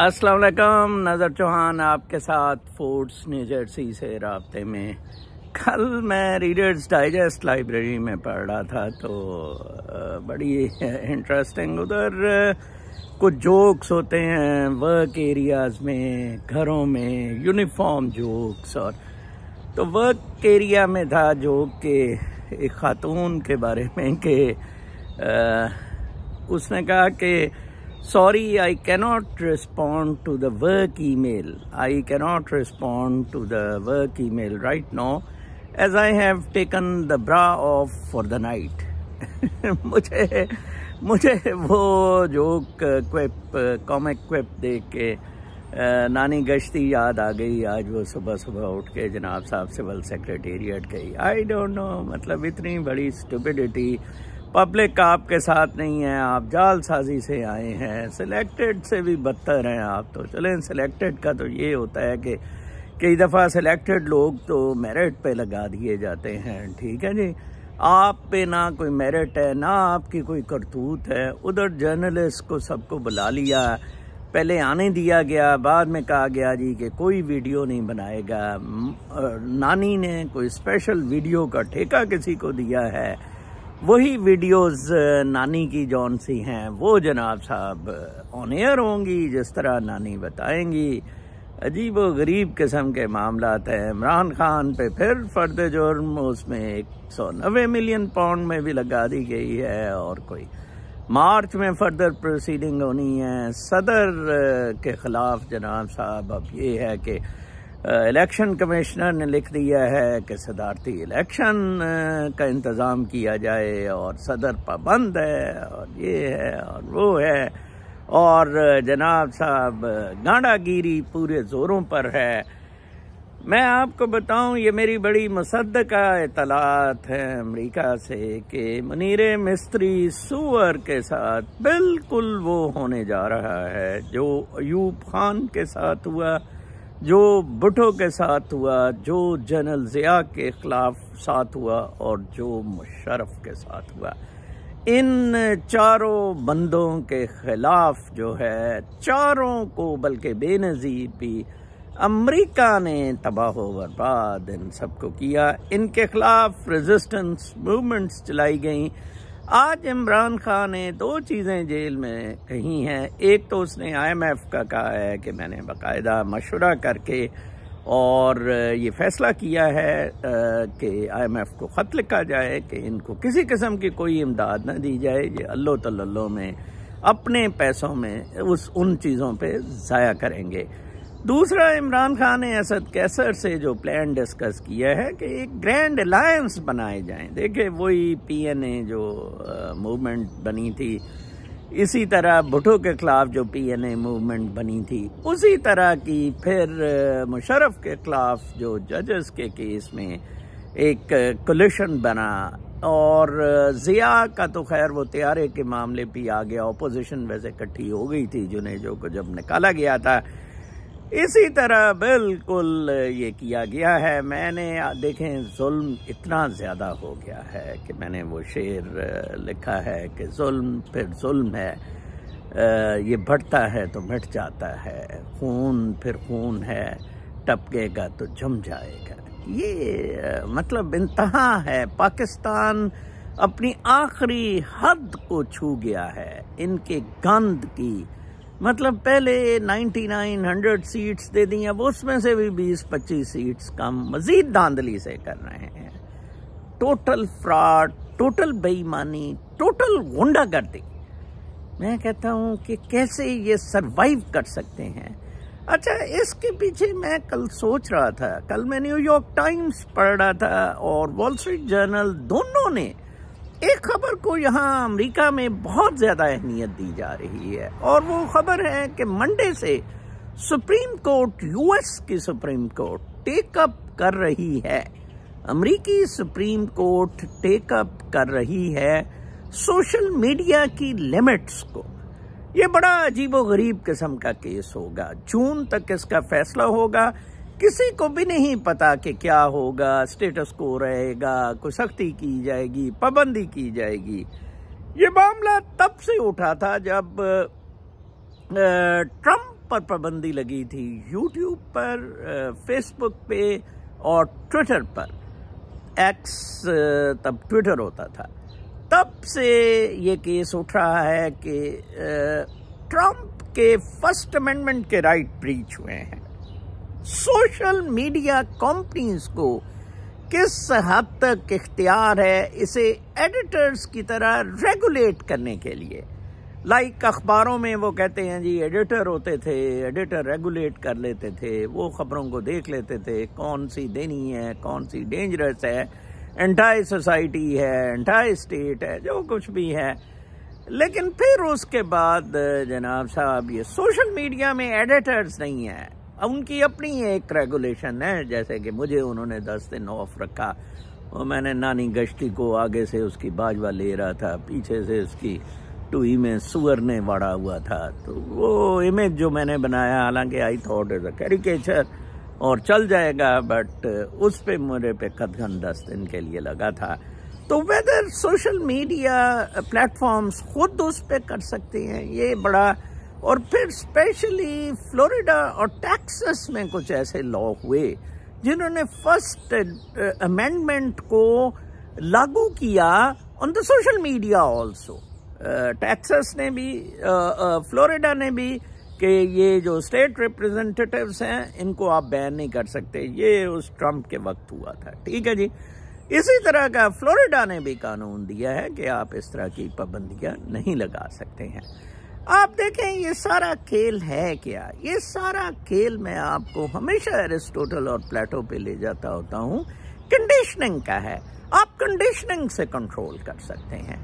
अस्सलाम वालेकुम नज़र चौहान आपके साथ फोर्ट्स न्यू जर्सी से रबते में कल मैं रीडर्स डाइजेस्ट लाइब्रेरी में पढ़ रहा था तो बड़ी इंटरेस्टिंग उधर कुछ जोक्स होते हैं वर्क एरियाज में घरों में यूनिफॉर्म जोक्स और तो वर्क एरिया में था जोक के एक ख़ातून के बारे में कि उसने कहा कि Sorry, I cannot respond to the work email. I cannot respond to the work email right now as I have taken the bra off for the night. मुझे मुझे वो जोक क्विप कॉमिक क्विप देख के नानी गश्ती याद आ गई आज वो सुबह सुबह उठ के जनाब साहब सिविल सेक्रेटेरिएट गई आई डोंट नो मतलब इतनी बड़ी स्टुपिडिटी पब्लिक आपके साथ नहीं है आप जालसाजी से आए हैं सिलेक्टेड से भी बदतर हैं आप तो चलें सिलेक्टेड का तो ये होता है कि कई दफ़ा सिलेक्टेड लोग तो मेरिट पे लगा दिए जाते हैं ठीक है जी आप पे ना कोई मेरिट है ना आपकी कोई करतूत है उधर जर्नलिस्ट को सबको बुला लिया पहले आने दिया गया बाद में कहा गया जी कि कोई वीडियो नहीं बनाएगा नानी ने कोई स्पेशल वीडियो का ठेका किसी को दिया है वही वीडियोस नानी की जौन सी हैं वो जनाब साहब ऑन एयर होंगी जिस तरह नानी बताएंगी अजीब व गरीब किस्म के मामला हैं इमरान खान पे फिर फर्द जुर्म उसमें एक सौ नबे मिलियन पाउंड में भी लगा दी गई है और कोई मार्च में फर्दर प्रोसीडिंग होनी है सदर के ख़िलाफ़ जनाब साहब अब ये है कि इलेक्शन कमिश्नर ने लिख दिया है कि सदारती इलेक्शन का इंतज़ाम किया जाए और सदर पाबंद है और ये है और वो है और जनाब साहब गांडागिरी पूरे ज़ोरों पर है मैं आपको बताऊं ये मेरी बड़ी का इतलात है अमेरिका से कि मनीर मिस्त्री सूअर के साथ बिल्कुल वो होने जा रहा है जो अयूब खान के साथ हुआ जो भुटो के साथ हुआ जो जनरल ज़िया के ख़िलाफ़ साथ हुआ और जो मुशरफ के साथ हुआ इन चारों बंदों के ख़िलाफ़ जो है चारों को बल्कि बेनज़ीर भी अमरीका ने तबाह बर्बाद इन सबको किया इनके ख़िलाफ़ रेजिस्टेंस मूवमेंट्स चलाई गई आज इमरान खान ने दो चीज़ें जेल में कही हैं एक तो उसने आईएमएफ का कहा है कि मैंने बाकायदा मशवरा करके और ये फैसला किया है कि आईएमएफ को ख़त लिखा जाए कि इनको किसी किस्म की कोई इमदाद ना दी जाए ये अल्लो तल्लो में अपने पैसों में उस उन चीज़ों पे ज़ाया करेंगे दूसरा इमरान खान ने असद कैसर से जो प्लान डिस्कस किया है कि एक ग्रैंड अलायंस बनाए जाएं देखे वही पीएनए जो मूवमेंट बनी थी इसी तरह भुटो के खिलाफ जो पीएनए मूवमेंट बनी थी उसी तरह की फिर मुशरफ के खिलाफ जो जजेस के केस में एक कोलिशन बना और ज़िया का तो खैर वो त्यारे के मामले पे आ गया अपोजिशन वैसे इकट्ठी हो गई थी जिन्हें जो को जब निकाला गया था इसी तरह बिल्कुल ये किया गया है मैंने देखें जुल्म इतना ज़्यादा हो गया है कि मैंने वो शेर लिखा है कि जुल्म फिर जुल्म है ये बढ़ता है तो मिट जाता है खून फिर खून है टपकेगा तो जम जाएगा ये मतलब इंतहा है पाकिस्तान अपनी आखिरी हद को छू गया है इनके गंद की मतलब पहले 9900 सीट्स दे दी अब उसमें से भी 20-25 सीट्स कम मजीद धांधली से कर रहे हैं टोटल फ्रॉड टोटल बेईमानी टोटल गुंडागर्दी मैं कहता हूं कि कैसे ये सरवाइव कर सकते हैं अच्छा इसके पीछे मैं कल सोच रहा था कल मैं न्यूयॉर्क टाइम्स पढ़ रहा था और वॉल स्ट्रीट जर्नल दोनों ने एक खबर को यहाँ अमेरिका में बहुत ज़्यादा अहमियत दी जा रही है और वो खबर है कि मंडे से सुप्रीम कोर्ट यूएस की सुप्रीम कोर्ट टेकअप कर रही है अमरीकी सुप्रीम कोर्ट टेकअप कर रही है सोशल मीडिया की लिमिट्स को ये बड़ा अजीबोगरीब गरीब किस्म का केस होगा जून तक इसका फैसला होगा किसी को भी नहीं पता कि क्या होगा स्टेटस को रहेगा कोई सख्ती की जाएगी पाबंदी की जाएगी ये मामला तब से उठा था जब ट्रंप पर पाबंदी लगी थी यूट्यूब पर फेसबुक पे और ट्विटर पर एक्स तब ट्विटर होता था तब से ये केस उठ रहा है कि ट्रंप के फर्स्ट अमेंडमेंट के राइट ब्रीच हुए हैं सोशल मीडिया कंपनीज को किस हद तक इख्तियार है इसे एडिटर्स की तरह रेगुलेट करने के लिए लाइक like अखबारों में वो कहते हैं जी एडिटर होते थे एडिटर रेगुलेट कर लेते थे वो खबरों को देख लेते थे कौन सी देनी है कौन सी डेंजरस है एंटाई सोसाइटी है एंटाई स्टेट है जो कुछ भी है लेकिन फिर उसके बाद जनाब साहब ये सोशल मीडिया में एडिटर्स नहीं है अब उनकी अपनी एक रेगुलेशन है जैसे कि मुझे उन्होंने दस दिन ऑफ रखा और मैंने नानी गश्ती को आगे से उसकी बाजवा ले रहा था पीछे से उसकी टूई में सुअर ने वाड़ा हुआ था तो वो इमेज जो मैंने बनाया हालांकि I thought is a caricature और चल जाएगा बट उस पर मेरे पे कदगन दस दिन के लिए लगा था तो वेदर सोशल मीडिया प्लेटफॉर्म्स खुद उस पर कर सकते हैं ये बड़ा और फिर स्पेशली फ्लोरिडा और टैक्सस में कुछ ऐसे लॉ हुए जिन्होंने फर्स्ट अमेंडमेंट uh, को लागू किया on the social media also Texas ने भी फ्लोरिडा uh, uh, ने भी कि ये जो स्टेट रिप्रेजेंटेटिव्स हैं इनको आप बैन नहीं कर सकते ये उस ट्रम्प के वक्त हुआ था ठीक है जी इसी तरह का फ्लोरिडा ने भी कानून दिया है कि आप इस तरह की पाबंदियाँ नहीं लगा सकते हैं आप देखें ये सारा खेल है क्या ये सारा खेल मैं आपको हमेशा एरिस्टोटल और प्लेटो पे ले जाता होता हूँ कंडीशनिंग का है आप कंडीशनिंग से कंट्रोल कर सकते हैं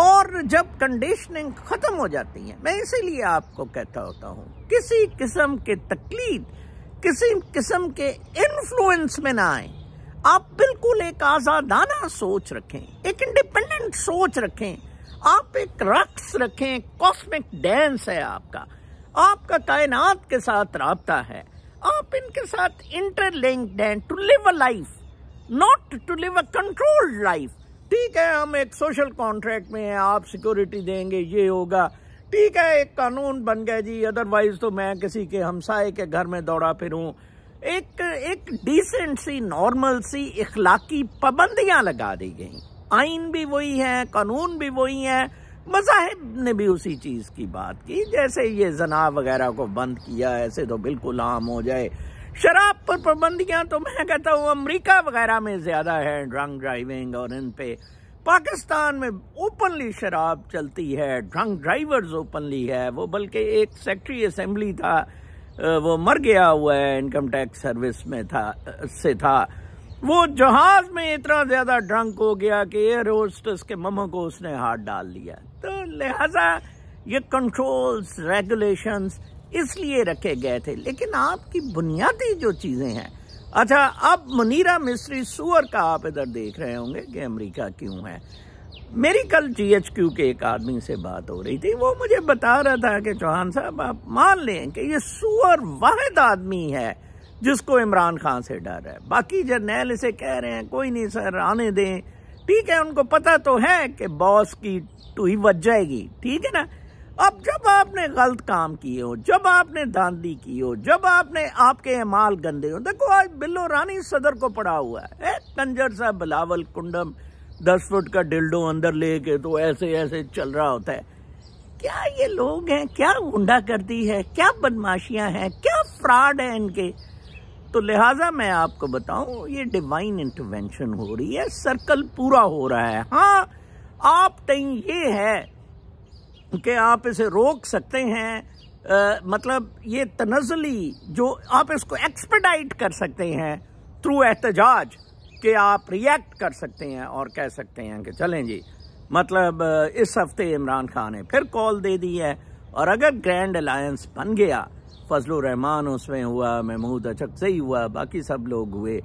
और जब कंडीशनिंग ख़त्म हो जाती है मैं इसीलिए आपको कहता होता हूँ किसी किस्म के तकलीफ किसी किस्म के इन्फ्लुएंस में ना आए आप बिल्कुल एक आज़ादाना सोच रखें एक इंडिपेंडेंट सोच रखें आप एक रक्स रखें कॉस्मिक डांस है आपका आपका कायनात के साथ रहा है आप इनके साथ इंटरलिंक्ड हैं to live a life not to live a controlled life ठीक है हम एक सोशल कॉन्ट्रैक्ट में हैं आप सिक्योरिटी देंगे ये होगा ठीक है एक कानून बन गया जी अदरवाइज तो मैं किसी के हमसाए के घर में दौड़ा फिरूं एक एक डिसेंट सी नॉर्मल सी इखलाकी पाबंदियां लगा दी गई आइन भी वही है कानून भी वही है मजाहब ने भी उसी चीज़ की बात की जैसे ये जना वगैरह को बंद किया ऐसे तो बिल्कुल आम हो जाए शराब पर पाबंदियां तो मैं कहता हूँ अमरीका वगैरह में ज़्यादा है ड्रंक ड्राइविंग और इन पे पाकिस्तान में ओपनली शराब चलती है ड्रंक ड्राइवर्स ओपनली है वो बल्कि एक सेक्रेटरी असम्बली था वो मर गया हुआ है इनकम टैक्स सर्विस में था से था वो जहाज में इतना ज्यादा ड्रंक हो गया कि एयर होस्टस के ममा को उसने हाथ डाल दिया तो लिहाजा ये कंट्रोल्स रेगुलेशंस इसलिए रखे गए थे लेकिन आपकी बुनियादी जो चीजें हैं अच्छा अब मुनीरा मिस्त्री सुअर का आप इधर देख रहे होंगे कि अमेरिका क्यों है मेरी कल जीएचक्यू के एक आदमी से बात हो रही थी वो मुझे बता रहा था कि चौहान साहब आप मान लें कि ये सुअर वाहिद आदमी है जिसको इमरान खान से डर है बाकी जरनेल इसे कह रहे हैं कोई नहीं सर आने दें ठीक है उनको पता तो है कि बॉस की टूही बच जाएगी ठीक है ना अब जब आपने गलत काम किए हो जब आपने धांधली की हो जब आपने आपके अमाल गंदे हो देखो आज बिल्लो रानी सदर को पड़ा हुआ है कंजर साहब बिलावल कुंडम दस फुट का डिल्डो अंदर लेके तो ऐसे ऐसे चल रहा होता है क्या ये लोग हैं क्या गुंडा करती है क्या बदमाशियां हैं क्या फ्रॉड है इनके तो लिहाजा मैं आपको बताऊं ये डिवाइन इंटरवेंशन हो रही है सर्कल पूरा हो रहा है हाँ आप टाइम ये है कि आप इसे रोक सकते हैं आ, मतलब ये तनजली जो आप इसको एक्सपेडाइट कर सकते हैं थ्रू एहतजाज के आप रिएक्ट कर सकते हैं और कह सकते हैं कि चलें जी मतलब इस हफ्ते इमरान खान ने फिर कॉल दे दी है और अगर ग्रैंड अलायंस बन गया फजलरहमान उसमें हुआ महमूद अचकसई हुआ बाकी सब लोग हुए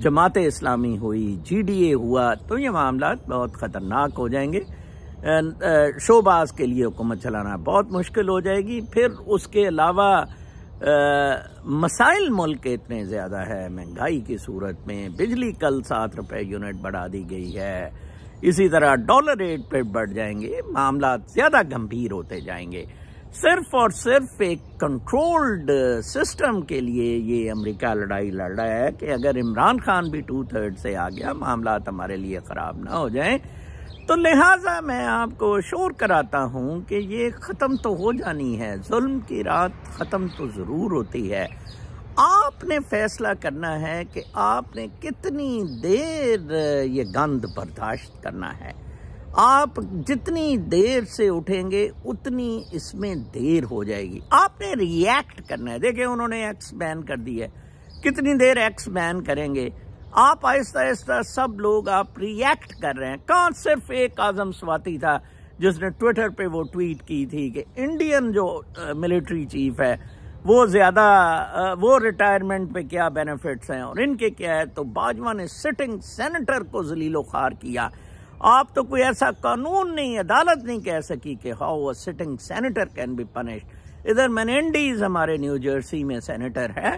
जमात इस्लामी हुई जीडीए हुआ तो ये मामला बहुत ख़तरनाक हो जाएंगे uh, शोबाज के लिए हुकूमत चलाना बहुत मुश्किल हो जाएगी फिर उसके अलावा uh, मसाइल मुल्क के इतने ज़्यादा है महंगाई की सूरत में बिजली कल सात रुपये यूनिट बढ़ा दी गई है इसी तरह डॉलर रेट पर बढ़ जाएंगे मामला ज़्यादा गंभीर होते जाएंगे सिर्फ और सिर्फ एक कंट्रोल्ड सिस्टम के लिए ये अमेरिका लड़ाई लड़ रहा है कि अगर इमरान खान भी टू थर्ड से आ गया मामला हमारे लिए ख़राब ना हो जाए तो लिहाजा मैं आपको शोर कराता हूँ कि ये ख़त्म तो हो जानी है जुल्म की रात ख़त्म तो ज़रूर होती है आपने फैसला करना है कि आपने कितनी देर ये गंद बर्दाश्त करना है आप जितनी देर से उठेंगे उतनी इसमें देर हो जाएगी आपने रिएक्ट करना है देखिए उन्होंने एक्स बैन कर दिया है कितनी देर एक्स बैन करेंगे आप आहिस्ता आहिस्ता सब लोग आप रिएक्ट कर रहे हैं कहाँ सिर्फ एक आजम स्वाति था जिसने ट्विटर पे वो ट्वीट की थी कि इंडियन जो मिलिट्री चीफ है वो ज़्यादा वो रिटायरमेंट पे क्या बेनिफिट्स हैं और इनके क्या है तो बाजवा ने सिटिंग सेनेटर को जलीलो खार किया आप तो कोई ऐसा कानून नहीं अदालत नहीं कह सकी कि how a sitting senator can be punished इधर मेनेंडीज हमारे न्यू जर्सी में सेनेटर है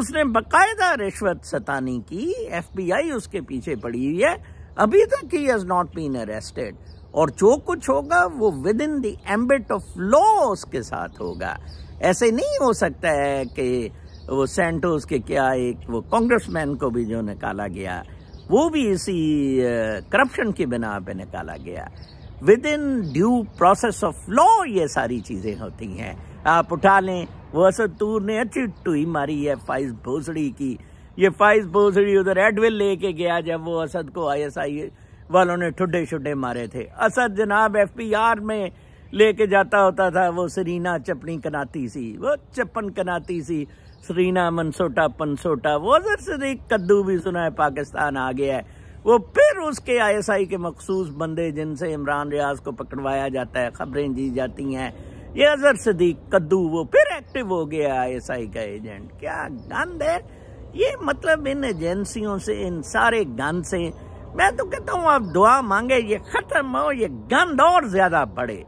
उसने बकायदा रिश्वत सतानी की एफबीआई उसके पीछे पड़ी हुई है अभी तक he has not been arrested और जो कुछ होगा वो within the ambit ambit of law उसके साथ होगा ऐसे नहीं हो सकता है कि वो सेंटोस के क्या एक वो कांग्रेसमैन को भी जो निकाला गया वो भी इसी करप्शन के बिना पे निकाला गया within due process of law ये सारी चीज़ें होती हैं आप उठा लें वो तूर ने अच्छी टुई मारी है फाइज भोसड़ी की ये फाइज भोसड़ी उधर एडविल लेके गया जब वो असद को आईएसआई वालों ने ठुडे शुडे मारे थे असद जनाब एफपीआर में लेके जाता होता था वो सरीना चपनी कनाती सी वो चप्पन कनाती सी सरीना मनसोटा पनसोटा वो से कद्दू भी सुना है पाकिस्तान आ गया है वो फिर उसके आईएसआई के मखसूस बंदे जिनसे इमरान रियाज को पकड़वाया जाता है खबरें जी जाती हैं ये अजहर सदीक कद्दू वो फिर एक्टिव हो गया आईएसआई का एजेंट क्या गंद है ये मतलब इन एजेंसियों से इन सारे गंद से मैं तो कहता हूँ आप दुआ मांगे ये ख़त्म हो ये गंद और ज़्यादा बढ़े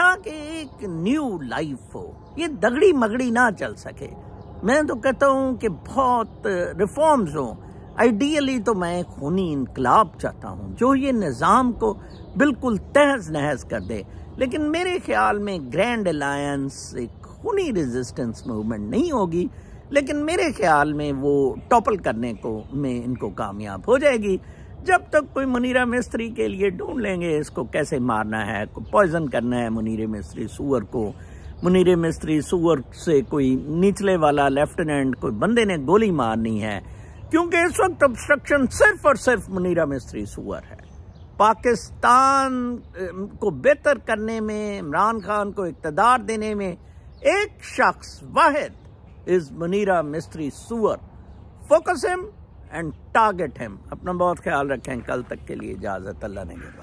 ताकि एक न्यू लाइफ हो ये दगड़ी मगड़ी ना चल सके मैं तो कहता हूँ कि बहुत रिफॉर्म्स uh, हों आइडियली तो मैं एक खूनी इनकलाब चाहता हूँ जो ये निज़ाम को बिल्कुल तहज नहज कर दे लेकिन मेरे ख्याल में ग्रैंड अलायंस एक खूनी रेजिस्टेंस मूवमेंट नहीं होगी लेकिन मेरे ख्याल में वो टॉपल करने को में इनको कामयाब हो जाएगी जब तक कोई मुनीरा मिस्त्री के लिए ढूंढ लेंगे इसको कैसे मारना है पॉइजन करना है मुनीर मिस्त्री सुअर को मुनीरे मिस्त्री सुअर से कोई निचले वाला लेफ्टिनेंट कोई बंदे ने गोली मारनी है क्योंकि इस वक्त ऑब्स्ट्रक्शन सिर्फ और सिर्फ मुनीरा मिस्त्री सुअर है पाकिस्तान को बेहतर करने में इमरान खान को इकतदार देने में एक शख्स वाहिद is Munira Mistry sure focus him and target him अपना बहुत ख्याल रखें कल तक के लिए इजाज़त अल्लाह ने